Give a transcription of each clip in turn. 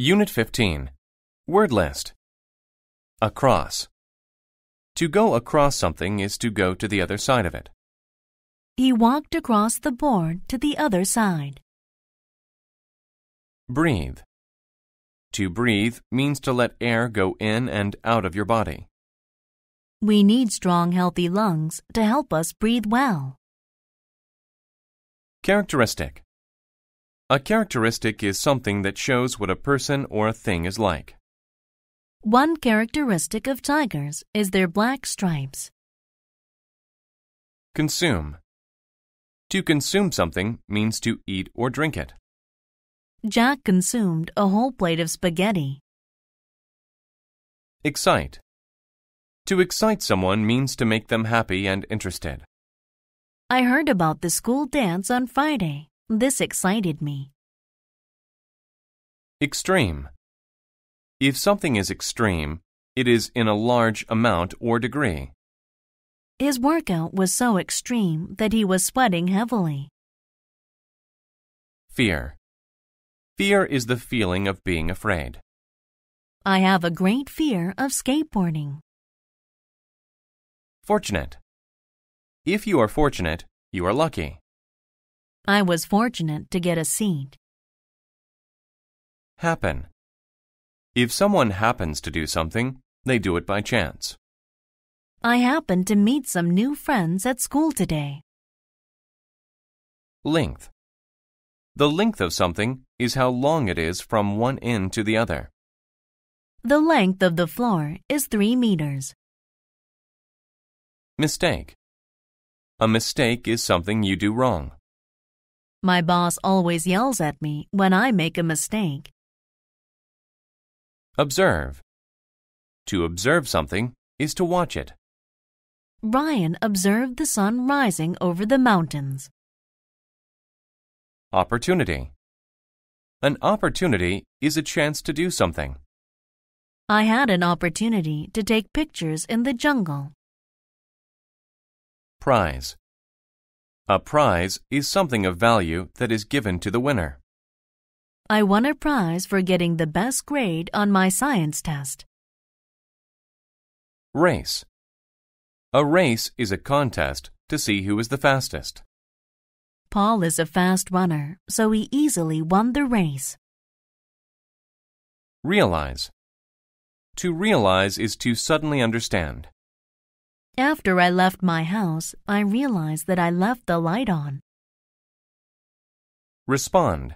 Unit 15. Word list. Across. To go across something is to go to the other side of it. He walked across the board to the other side. Breathe. To breathe means to let air go in and out of your body. We need strong, healthy lungs to help us breathe well. Characteristic. A characteristic is something that shows what a person or a thing is like. One characteristic of tigers is their black stripes. Consume. To consume something means to eat or drink it. Jack consumed a whole plate of spaghetti. Excite. To excite someone means to make them happy and interested. I heard about the school dance on Friday. This excited me. Extreme. If something is extreme, it is in a large amount or degree. His workout was so extreme that he was sweating heavily. Fear. Fear is the feeling of being afraid. I have a great fear of skateboarding. Fortunate. If you are fortunate, you are lucky. I was fortunate to get a seat. Happen. If someone happens to do something, they do it by chance. I happened to meet some new friends at school today. Length. The length of something is how long it is from one end to the other. The length of the floor is three meters. Mistake. A mistake is something you do wrong. My boss always yells at me when I make a mistake. Observe. To observe something is to watch it. Ryan observed the sun rising over the mountains. Opportunity. An opportunity is a chance to do something. I had an opportunity to take pictures in the jungle. Prize. A prize is something of value that is given to the winner. I won a prize for getting the best grade on my science test. Race A race is a contest to see who is the fastest. Paul is a fast runner, so he easily won the race. Realize To realize is to suddenly understand. After I left my house, I realized that I left the light on. Respond.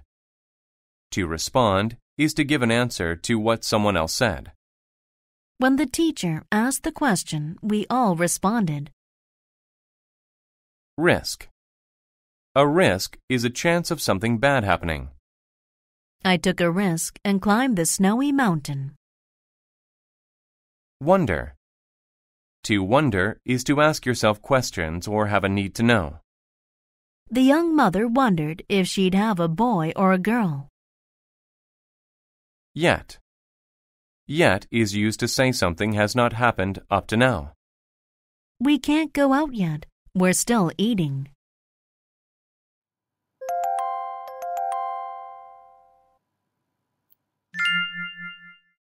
To respond is to give an answer to what someone else said. When the teacher asked the question, we all responded. Risk. A risk is a chance of something bad happening. I took a risk and climbed the snowy mountain. Wonder. To wonder is to ask yourself questions or have a need to know. The young mother wondered if she'd have a boy or a girl. Yet. Yet is used to say something has not happened up to now. We can't go out yet. We're still eating.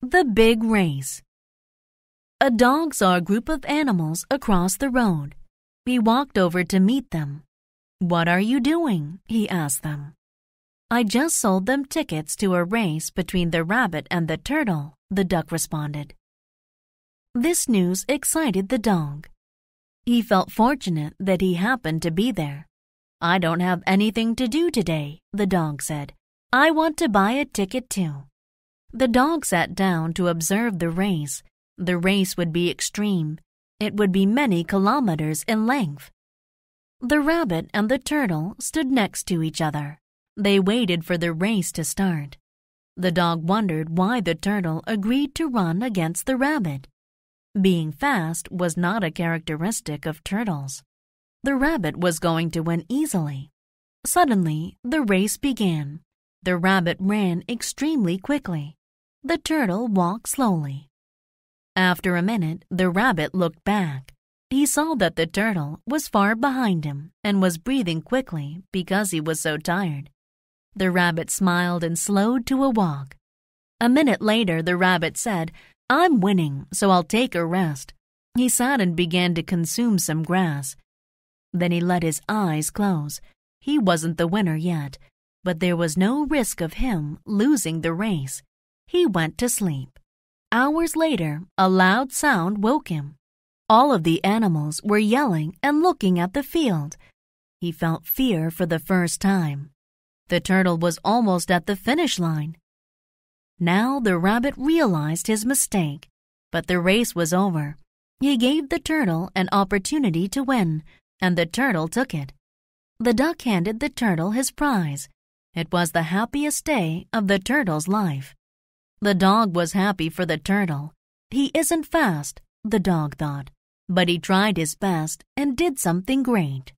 The Big Race a dog saw a group of animals across the road. He walked over to meet them. What are you doing? he asked them. I just sold them tickets to a race between the rabbit and the turtle, the duck responded. This news excited the dog. He felt fortunate that he happened to be there. I don't have anything to do today, the dog said. I want to buy a ticket too. The dog sat down to observe the race the race would be extreme. It would be many kilometers in length. The rabbit and the turtle stood next to each other. They waited for the race to start. The dog wondered why the turtle agreed to run against the rabbit. Being fast was not a characteristic of turtles. The rabbit was going to win easily. Suddenly, the race began. The rabbit ran extremely quickly. The turtle walked slowly. After a minute, the rabbit looked back. He saw that the turtle was far behind him and was breathing quickly because he was so tired. The rabbit smiled and slowed to a walk. A minute later, the rabbit said, I'm winning, so I'll take a rest. He sat and began to consume some grass. Then he let his eyes close. He wasn't the winner yet, but there was no risk of him losing the race. He went to sleep. Hours later, a loud sound woke him. All of the animals were yelling and looking at the field. He felt fear for the first time. The turtle was almost at the finish line. Now the rabbit realized his mistake, but the race was over. He gave the turtle an opportunity to win, and the turtle took it. The duck handed the turtle his prize. It was the happiest day of the turtle's life. The dog was happy for the turtle. He isn't fast, the dog thought, but he tried his best and did something great.